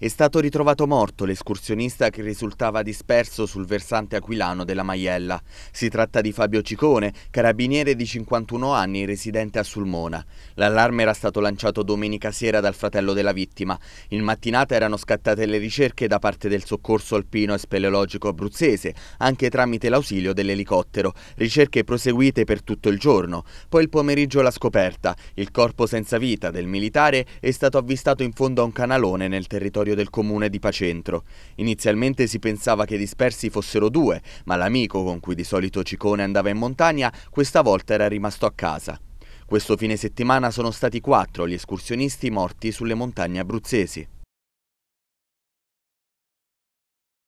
È stato ritrovato morto l'escursionista che risultava disperso sul versante aquilano della Maiella. Si tratta di Fabio Cicone, carabiniere di 51 anni residente a Sulmona. L'allarme era stato lanciato domenica sera dal fratello della vittima. In mattinata erano scattate le ricerche da parte del soccorso alpino e speleologico abruzzese, anche tramite l'ausilio dell'elicottero. Ricerche proseguite per tutto il giorno. Poi il pomeriggio la scoperta. Il corpo senza vita del militare è stato avvistato in fondo a un canalone nel territorio territorio del comune di Pacentro. Inizialmente si pensava che i dispersi fossero due, ma l'amico con cui di solito Cicone andava in montagna questa volta era rimasto a casa. Questo fine settimana sono stati quattro gli escursionisti morti sulle montagne abruzzesi.